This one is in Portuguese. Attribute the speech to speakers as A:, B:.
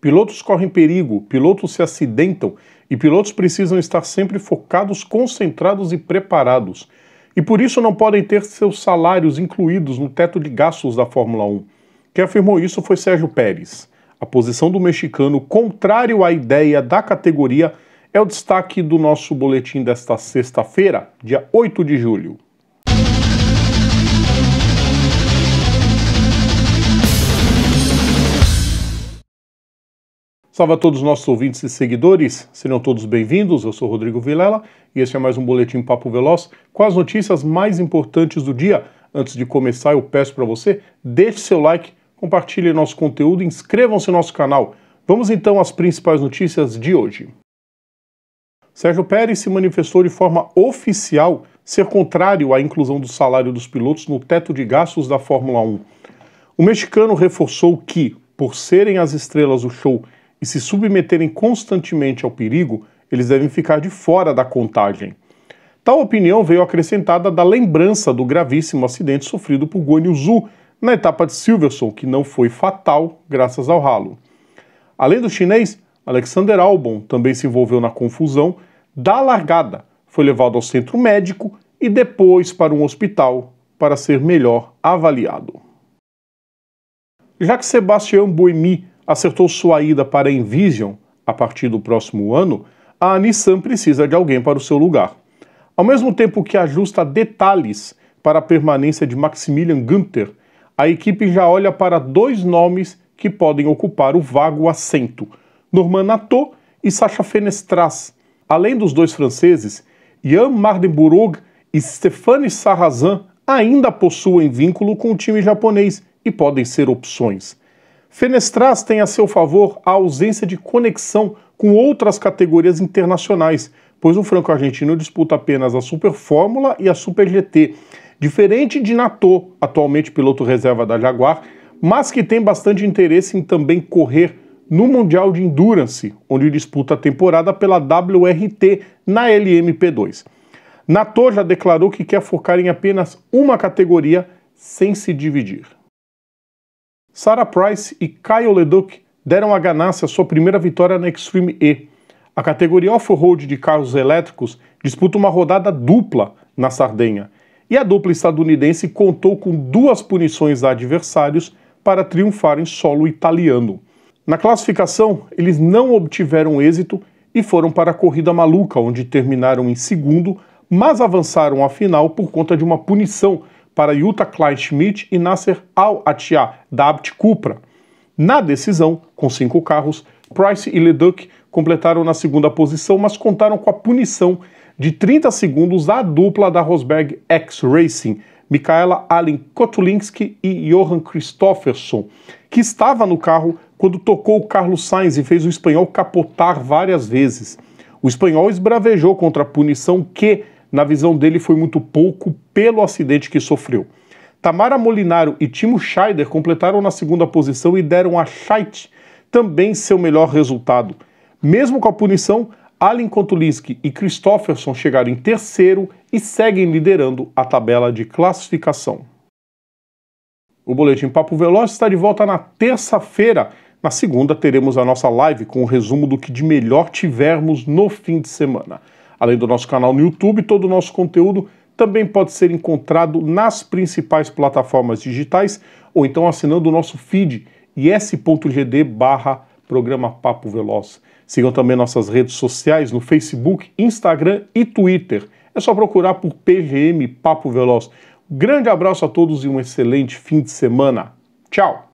A: Pilotos correm perigo, pilotos se acidentam e pilotos precisam estar sempre focados, concentrados e preparados. E por isso não podem ter seus salários incluídos no teto de gastos da Fórmula 1. Quem afirmou isso foi Sérgio Pérez. A posição do mexicano, contrário à ideia da categoria, é o destaque do nosso boletim desta sexta-feira, dia 8 de julho. Salve a todos os nossos ouvintes e seguidores, sejam todos bem-vindos. Eu sou Rodrigo Vilela e este é mais um Boletim Papo Veloz com as notícias mais importantes do dia. Antes de começar, eu peço para você, deixe seu like, compartilhe nosso conteúdo, inscrevam-se no nosso canal. Vamos então às principais notícias de hoje. Sérgio Pérez se manifestou de forma oficial ser contrário à inclusão do salário dos pilotos no teto de gastos da Fórmula 1. O mexicano reforçou que, por serem as estrelas do show e se submeterem constantemente ao perigo, eles devem ficar de fora da contagem. Tal opinião veio acrescentada da lembrança do gravíssimo acidente sofrido por Guanyu Zhu na etapa de Silverstone, que não foi fatal graças ao ralo. Além do chinês, Alexander Albon também se envolveu na confusão da largada, foi levado ao centro médico e depois para um hospital para ser melhor avaliado. Já que Sebastião Boemi acertou sua ida para a Envision a partir do próximo ano, a Nissan precisa de alguém para o seu lugar. Ao mesmo tempo que ajusta detalhes para a permanência de Maximilian Günther, a equipe já olha para dois nomes que podem ocupar o vago assento: Norman Nato e Sacha Fenestras. Além dos dois franceses, Jan Mardenburg e Stéphane Sarrazin ainda possuem vínculo com o time japonês e podem ser opções. Fenestras tem a seu favor a ausência de conexão com outras categorias internacionais, pois o franco-argentino disputa apenas a Super Fórmula e a Super GT, diferente de Natô, atualmente piloto reserva da Jaguar, mas que tem bastante interesse em também correr no Mundial de Endurance, onde disputa a temporada pela WRT na LMP2. Natô já declarou que quer focar em apenas uma categoria sem se dividir. Sarah Price e Kyle Leduc deram a ganância sua primeira vitória na Extreme E. A categoria off-road de carros elétricos disputa uma rodada dupla na Sardenha, e a dupla estadunidense contou com duas punições a adversários para triunfar em solo italiano. Na classificação, eles não obtiveram êxito e foram para a corrida maluca, onde terminaram em segundo, mas avançaram à final por conta de uma punição para Jutta Kleinschmidt e Nasser Al-Attiyah, da Abt Cupra. Na decisão, com cinco carros, Price e Leduc completaram na segunda posição, mas contaram com a punição de 30 segundos à dupla da Rosberg X-Racing, Mikaela Allen Kotulinski e Johan Kristofferson, que estava no carro quando tocou o Carlos Sainz e fez o espanhol capotar várias vezes. O espanhol esbravejou contra a punição que, na visão dele foi muito pouco pelo acidente que sofreu. Tamara Molinaro e Timo Scheider completaram na segunda posição e deram a Scheidt também seu melhor resultado. Mesmo com a punição, Allen Kontuliski e Christofferson chegaram em terceiro e seguem liderando a tabela de classificação. O Boletim Papo Veloz está de volta na terça-feira. Na segunda, teremos a nossa live com o resumo do que de melhor tivermos no fim de semana. Além do nosso canal no YouTube, todo o nosso conteúdo também pode ser encontrado nas principais plataformas digitais ou então assinando o nosso feed is.gd barra programa Papo Veloz. Sigam também nossas redes sociais no Facebook, Instagram e Twitter. É só procurar por PGM Papo Veloz. Grande abraço a todos e um excelente fim de semana. Tchau!